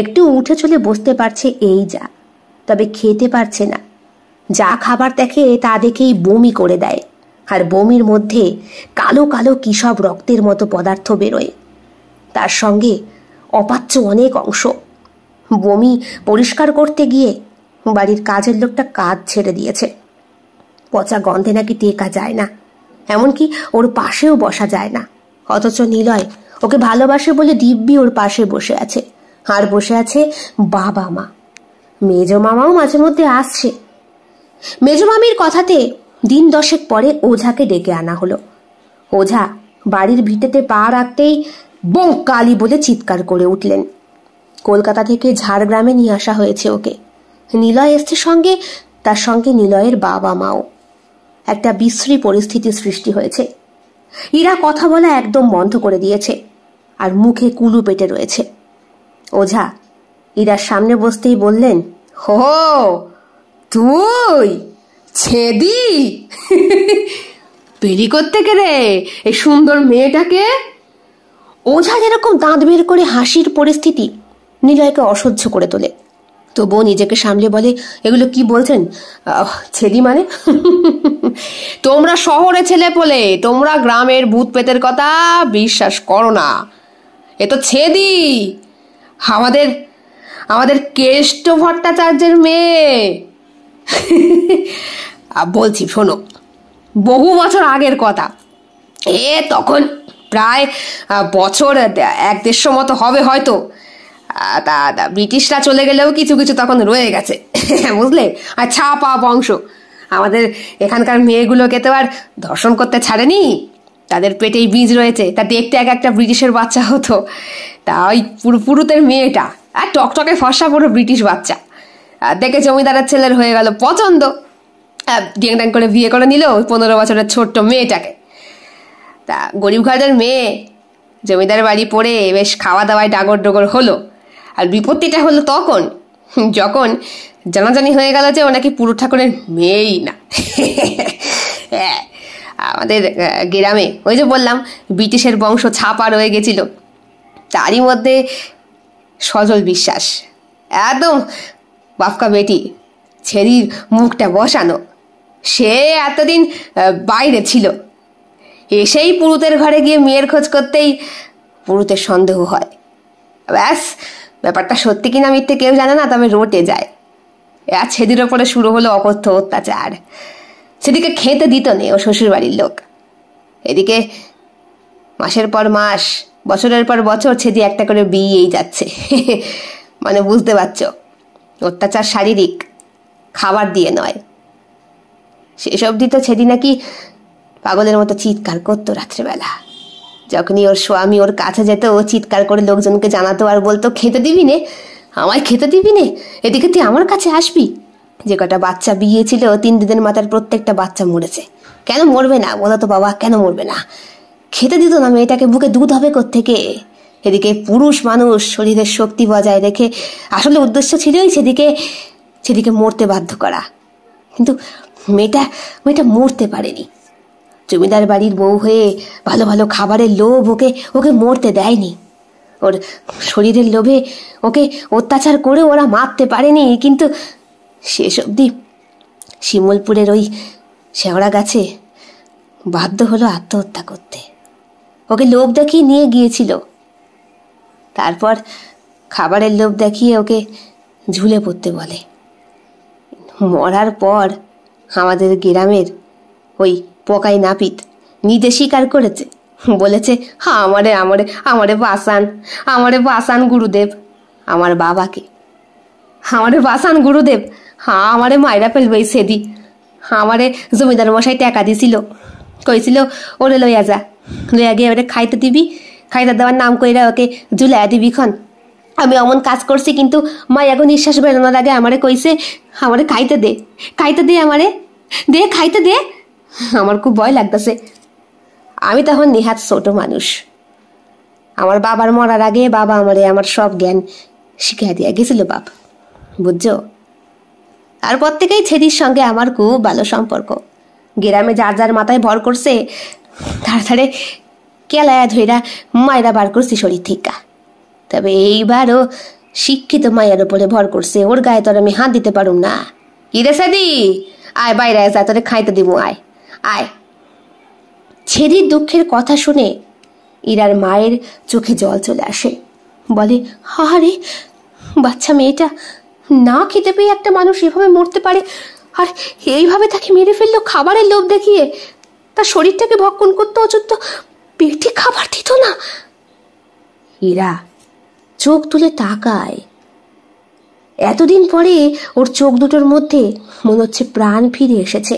একটু উঠে চলে বসতে পারছে এই যা তবে খেতে পারছে না যা খাবার দেখে তা দেখেই বমি করে দেয় আর বমির মধ্যে কালো কালো কিসব রক্তের মতো পদার্থ বেরোয় তার সঙ্গে অপাচ্য অনেক অংশ বমি পরিষ্কার করতে গিয়ে বাড়ির কাজের লোকটা কাজ ছেড়ে দিয়েছে পচা গন্ধে নাকি টেকা যায় না এমনকি ওর পাশেও বসা যায় না অথচ নিলয় ওকে ভালোবাসে বলে দিব্যি ওর পাশে বসে আছে আর বসে আছে বাবা মা মেজ মামাও মাঝে মধ্যে আসছে মেজ মামির কথাতে দিন দশেক পরে ওঝাকে ডেকে আনা হলো ওঝা বাড়ির ভিটেতে পা রাখতেই বং কালি বলে চিৎকার করে উঠলেন কলকাতা থেকে ঝাড়গ্রামে নিয়ে আসা হয়েছে ওকে নিলয় এসছে সঙ্গে তার সঙ্গে নিলয়ের বাবা মাও একটা বিশ্রী পরিস্থিতি সৃষ্টি হয়েছে ইরা কথা বলা একদম বন্ধ করে দিয়েছে আর মুখে কুলু পেটে রয়েছে ওঝা ইরার সামনে বসতেই বললেন হো তুই ছেদি বেরি করতে রে এই সুন্দর মেয়েটাকে ওঝা যেরকম দাঁত বের করে হাসির পরিস্থিতি নিলয়কে অসহ্য করে তোলে তবুও নিজেকে সামলে বলে এগুলো কি বলছেন ছেলি মানে তোমরা শহরে ছেলে পোলে তোমরা গ্রামের ভূত পেতের কথা বিশ্বাস করো না এ তো ছেদি আমাদের আমাদের কেষ্ট ভট্টাচার্যের মেয়ে বলছি শোনো বহু বছর আগের কথা এ তখন প্রায় বছর এক দেড়শো মতো হবে হয়তো তা ব্রিটিশরা চলে গেলেও কিছু কিছু তখন রয়ে গেছে বুঝলে আর ছাপা বংশ আমাদের এখানকার মেয়েগুলোকে তো আর ধর্ষণ করতে ছাড়েনি তাদের পেটেই বীজ রয়েছে তা দেখতে এক একটা ব্রিটিশের বাচ্চা হতো তা ওই পুরুতের মেয়েটা আর টকটকে ফসা পুরো ব্রিটিশ বাচ্চা দেখে জমিদারের ছেলের হয়ে গেল পছন্দ ড্যাং ড্যাং করে বিয়ে করে নিল পনেরো বছরের ছোট্ট মেয়েটাকে তা গরিব ঘরের মেয়ে জমিদার বাড়ি পড়ে বেশ খাওয়া দাওয়ায় ডাগর ডগর হলো আর বিপত্তিটা হলো তখন যখন জানাজানি হয়ে গেল যে ওনাকে পুরো ঠাকুরের মেয়েই না আমাদের গ্রামে ওই যে বললাম ব্রিটিশের বংশ ছাপা রয়ে গেছিল তারই মধ্যে সজল বিশ্বাস একদম বাপকা বেটি ছেড়ির মুখটা বসানো সে এতদিন বাইরে ছিল এসেই পুরুতের ঘরে গিয়ে মেয়ের খোঁজ করতেই পুরুতের সন্দেহ হয় ব্যাস ব্যাপারটা সত্যি কিনা মিথ্যে কেউ জানে না তবে রোটে যায় আর ছেদির ওপরে শুরু হলো অকথ্য অত্যাচার সেদিকে খেতে দিত নে ও শ্বশুরবাড়ির লোক এদিকে মাসের পর মাস বছরের পর বছর ছেদি একটা করে বিয়েই যাচ্ছে মানে বুঝতে পারছ অত্যাচার শারীরিক খাবার দিয়ে নয় সেসব দিত ছেদি নাকি পাগলের মতো চিৎকার করতো রাত্রেবেলা যখনই ওর স্বামী ওর কাছে যেত ও চিৎকার করে লোকজনকে জানাতো আর বলতো খেতে দিবি নে আমায় খেতে দিবি নে এদিকে তুই আমার কাছে আসবি যে কটা বাচ্চা বিয়ে ছিল তিন দিনের মাথার প্রত্যেকটা বাচ্চা মরেছে কেন মরবে না বলো তো বাবা কেন মরবে না খেতে দিত না মেয়েটাকে বুকে দুধ হবে থেকে এদিকে পুরুষ মানুষ শরীরের শক্তি বজায় রেখে আসলে উদ্দেশ্য ছিলই সেদিকে সেদিকে মরতে বাধ্য করা কিন্তু মেয়েটা মেয়েটা মরতে পারেনি জমিদার বাড়ির বউ হয়ে ভালো ভালো খাবারের লোভ ওকে ওকে মরতে দেয়নি ওর শরীরের লোভে ওকে অত্যাচার করে ওরা মারতে পারেনি কিন্তু শেষ অবধি শিমলপুরের ওই শেওড়া গাছে বাধ্য হলো আত্মহত্যা করতে ওকে লোভ দেখিয়ে নিয়ে গিয়েছিল তারপর খাবারের লোভ দেখিয়ে ওকে ঝুলে পড়তে বলে মরার পর আমাদের গ্রামের ওই পকাই নাপিত নিজে স্বীকার করেছে বলেছে আমারে আমারে আমারে বাসান আমারে বাসান গুরুদেব আমার বাবাকে আমারে বাসান গুরুদেব হ্যাঁ আমারে মায়েরা ফেলবে সেদি আমারে জমিদার মশাই টাকা দিছিল কইছিল ওরে লইয়া যা লইয়া গিয়ে এবারে খাইতে দিবি খাইতে দেওয়ার নাম কইরা ওকে জুলাইয়া দিবি খন আমি অমন কাজ করছি কিন্তু মা এখন নিঃশ্বাস বেরোনোর আগে আমারে কইছে আমারে খাইতে দে খাইতে দে আমারে দে খাইতে দে আমার খুব ভয় লাগতেছে আমি তখন নিহাত ছোট মানুষ আমার বাবার মরার আগে বাবা আমারে আমার সব জ্ঞান শিখিয়ে দিয়ে গেছিল বাপ বুঝছো আর প্রত্যেকেই ছেদির সঙ্গে আমার খুব ভালো সম্পর্ক গ্রামে যার যার মাথায় ভর করছে তার ধারে কেলায়া ধইরা মায়েরা বার করছি শরীর থেকে তবে এইবারও শিক্ষিত মায়ের ওপরে ভর করছে ওর গায়ে তোর আমি হাত দিতে পারুম না ইরে সাদি আয় বাইরে যা তোরে খাইতে দিব আয় আয় ছেদির দুঃখের কথা শুনে ইরার মায়ের চোখে জল চলে আসে বলে হাহারে বাচ্চা মেয়েটা না খেতে পেয়ে একটা মানুষ এভাবে মরতে পারে আর এইভাবে তাকে মেরে ফেললো খাবারের লোভ দেখিয়ে তার শরীরটাকে ভক্ষণ করতে অযুত্ত পেটে খাবার দিত না ইরা চোখ তুলে তাকায় এতদিন পরে ওর চোখ দুটোর মধ্যে মনে হচ্ছে প্রাণ ফিরে এসেছে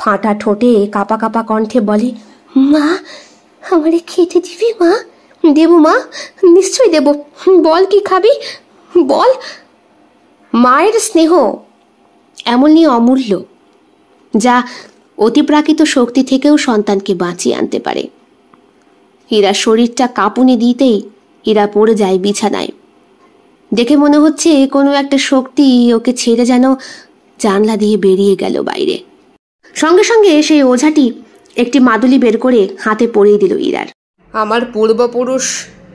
ফাটা ঠোঁটে কাপা কাপা কণ্ঠে বলে মা আমারে খেতে দিবি মা দেবো মা নিশ্চয়ই দেব বল কি খাবি বল মায়ের স্নেহ এমনই অমূল্য যা অতিপ্রাকৃত শক্তি থেকেও সন্তানকে বাঁচিয়ে আনতে পারে এরা শরীরটা কাঁপুনি দিতেই এরা পড়ে যায় বিছানায় দেখে মনে হচ্ছে কোনো একটা শক্তি ওকে ছেড়ে যেন জানলা দিয়ে বেরিয়ে গেল বাইরে সঙ্গে সঙ্গে সেই ওঝাটি একটি মাদুলি বের করে হাতে পরিয়ে দিল ইরার আমার পূর্বপুরুষ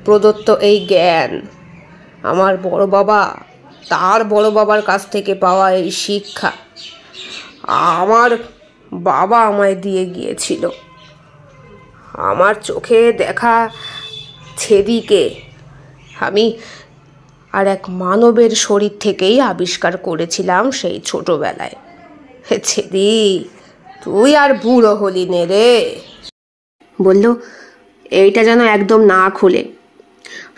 প্রদত্ত এই জ্ঞান আমার বড় বাবা তার বড় বাবার কাছ থেকে পাওয়া এই শিক্ষা আমার বাবা আমায় দিয়ে গিয়েছিল আমার চোখে দেখা ছেদিকে আমি আর এক মানবের শরীর থেকেই আবিষ্কার করেছিলাম সেই ছোটোবেলায় ছেদি তুই আর বুড়ো হলি নে রে বলল এইটা যেন একদম না খোলে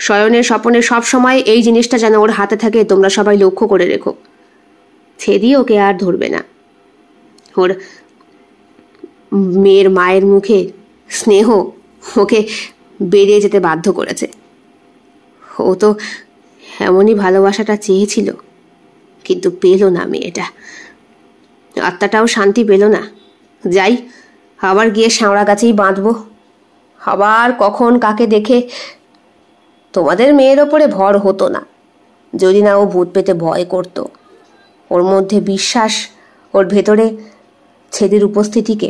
শয়নের স্বপনে সব সময় এই জিনিসটা যেন ওর হাতে থাকে তোমরা সবাই লক্ষ্য করে রেখো ছেদি ওকে আর ধরবে না ওর মেয়ের মায়ের মুখে স্নেহ ওকে বেরিয়ে যেতে বাধ্য করেছে ও তো এমনই ভালোবাসাটা চেয়েছিল কিন্তু পেল না মেয়েটা আত্মাটাও শান্তি পেল না যাই আবার গিয়ে শ্যাওড়া গাছেই বাঁধব আবার কখন কাকে দেখে তোমাদের মেয়ের ওপরে ভর হতো না যদি না ও ভূত পেতে ভয় করত ওর মধ্যে বিশ্বাস ওর ভেতরে ছেদের উপস্থিতিকে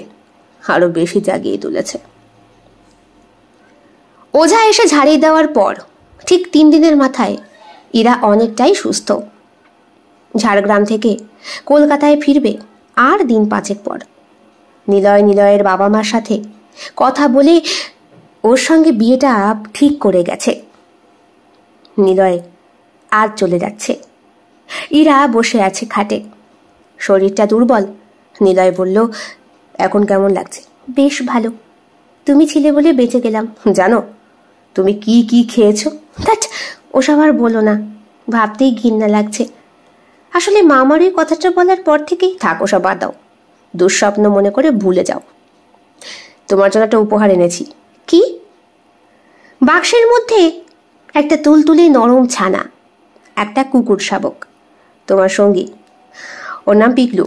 আরও বেশি জাগিয়ে তুলেছে ওঝা এসে ঝাড়িয়ে দেওয়ার পর ঠিক তিন দিনের মাথায় ইরা অনেকটাই সুস্থ ঝাড়গ্রাম থেকে কলকাতায় ফিরবে আর দিন পাঁচেক পর নিলয় নিলয়ের বাবা মার সাথে কথা বলে ওর সঙ্গে বিয়েটা ঠিক করে গেছে নিলয় আর চলে যাচ্ছে ইরা বসে আছে খাটে শরীরটা দুর্বল নিলয় বলল এখন কেমন লাগছে বেশ ভালো তুমি ছিলে বলে বেঁচে গেলাম জানো তুমি কি কি খেয়েছো দ্যাট ওসব আর বলো না ভাবতেই ঘিন্না লাগছে আসলে মামার কথাটা বলার পর থেকেই থাকো সবার দাও দুঃস্বপ্ন মনে করে ভুলে যাও তোমার জন্য একটা উপহার এনেছি কি বাক্সের মধ্যে একটা তুলতুলি নরম ছানা একটা কুকুর শাবক তোমার সঙ্গী ওর নাম পিকলু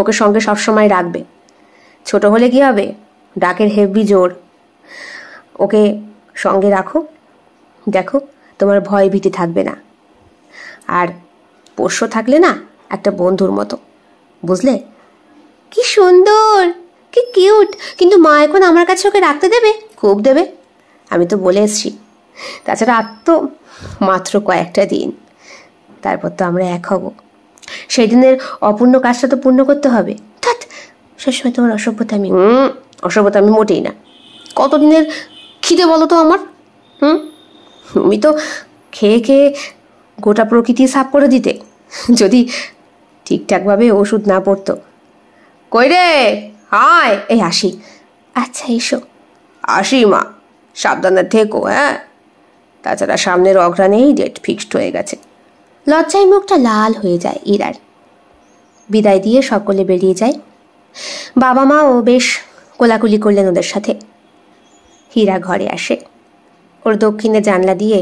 ওকে সঙ্গে সবসময় রাখবে ছোট হলে কি হবে ডাকের হেভি জোর ওকে সঙ্গে রাখো দেখো তোমার ভয় ভীতি থাকবে না আর পোষ্য থাকলে না একটা বন্ধুর মতো বুঝলে কি সুন্দর কি কিউট কিন্তু মা এখন আমার কাছে ওকে রাখতে দেবে খুব দেবে আমি তো বলে এসছি তাছাড়া আর তো মাত্র কয়েকটা দিন তারপর তো আমরা এক হব সেই দিনের অপূর্ণ কাজটা তো পূর্ণ করতে হবে ঠাট সবসময় তোমার অসভ্যতা আমি অসভ্যতা আমি মোটেই না কতদিনের খিদে বলো তো আমার হুম তুমি তো খেয়ে খেয়ে গোটা প্রকৃতি সাফ করে দিতে যদি ঠিকঠাকভাবে ওষুধ না পড়তো কই রে হায় এই আসি আচ্ছা এসো আসি মা সাবধানে থেকো হ্যাঁ তাছাড়া সামনের অগ্রাণেই ডেট ফিক্সড হয়ে গেছে লজ্জায় মুখটা লাল হয়ে যায় ইরার বিদায় দিয়ে সকলে বেরিয়ে যায় বাবা মাও বেশ কোলাকুলি করলেন ওদের সাথে হীরা ঘরে আসে ওর দক্ষিণে জানলা দিয়ে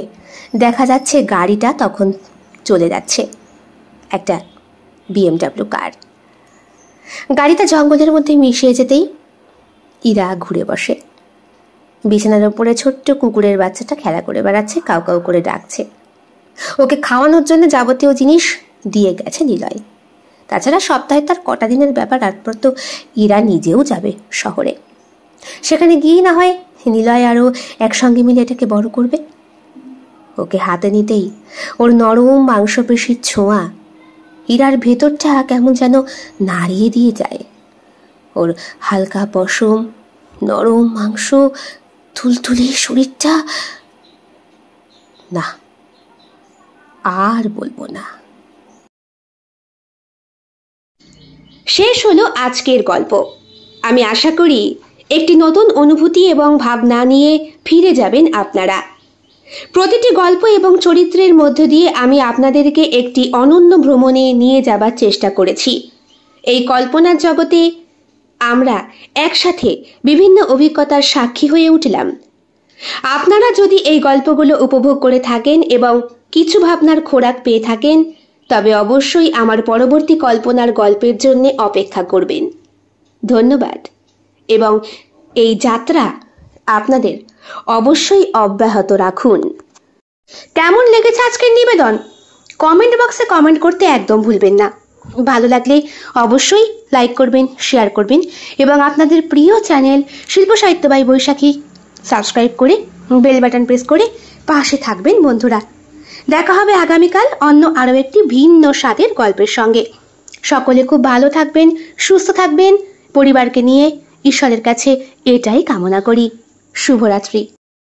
দেখা যাচ্ছে গাড়িটা তখন চলে যাচ্ছে একটা বিএমডাব্লিউ কার গাড়িটা জঙ্গলের মধ্যে মিশিয়ে যেতেই ইরা ঘুরে বসে বিছানার ওপরে ছোট্ট কুকুরের বাচ্চাটা খেলা করে বেড়াচ্ছে কাউ কাউ করে ডাকছে ওকে খাওয়ানোর জন্য যাবতীয় জিনিস দিয়ে গেছে নিলয় তাছাড়া সপ্তাহে তার কটা দিনের ব্যাপার তারপর তো ইরা নিজেও যাবে শহরে সেখানে গিয়ে না হয় নিলয় আরও একসঙ্গে মিলে এটাকে বড় করবে ওকে হাতে নিতেই ওর নরম মাংসপেশির ছোঁয়া হীরার ভেতরটা কেমন যেন নাড়িয়ে দিয়ে যায় ওর হালকা পশম নরম মাংস তুলতুলে শরীরটা না আর বলবো না শেষ হলো আজকের গল্প আমি আশা করি একটি নতুন অনুভূতি এবং ভাবনা নিয়ে ফিরে যাবেন আপনারা প্রতিটি গল্প এবং চরিত্রের মধ্য দিয়ে আমি আপনাদেরকে একটি অনন্য ভ্রমণে নিয়ে যাবার চেষ্টা করেছি এই কল্পনার জগতে আমরা একসাথে বিভিন্ন অভিজ্ঞতার সাক্ষী হয়ে উঠলাম আপনারা যদি এই গল্পগুলো উপভোগ করে থাকেন এবং কিছু ভাবনার খোরাক পেয়ে থাকেন তবে অবশ্যই আমার পরবর্তী কল্পনার গল্পের জন্য অপেক্ষা করবেন ধন্যবাদ এবং এই যাত্রা আপনাদের অবশ্যই অব্যাহত রাখুন কেমন লেগেছে আজকের নিবেদন কমেন্ট বক্সে কমেন্ট করতে একদম ভুলবেন না ভালো লাগলে অবশ্যই লাইক করবেন শেয়ার করবেন এবং আপনাদের প্রিয় চ্যানেল শিল্প সাহিত্য বাই বৈশাখী সাবস্ক্রাইব করে বেল বাটন প্রেস করে পাশে থাকবেন বন্ধুরা দেখা হবে আগামীকাল অন্য আরও একটি ভিন্ন স্বাদের গল্পের সঙ্গে সকলে খুব ভালো থাকবেন সুস্থ থাকবেন পরিবারকে নিয়ে ঈশ্বরের কাছে এটাই কামনা করি শুভরাত্রি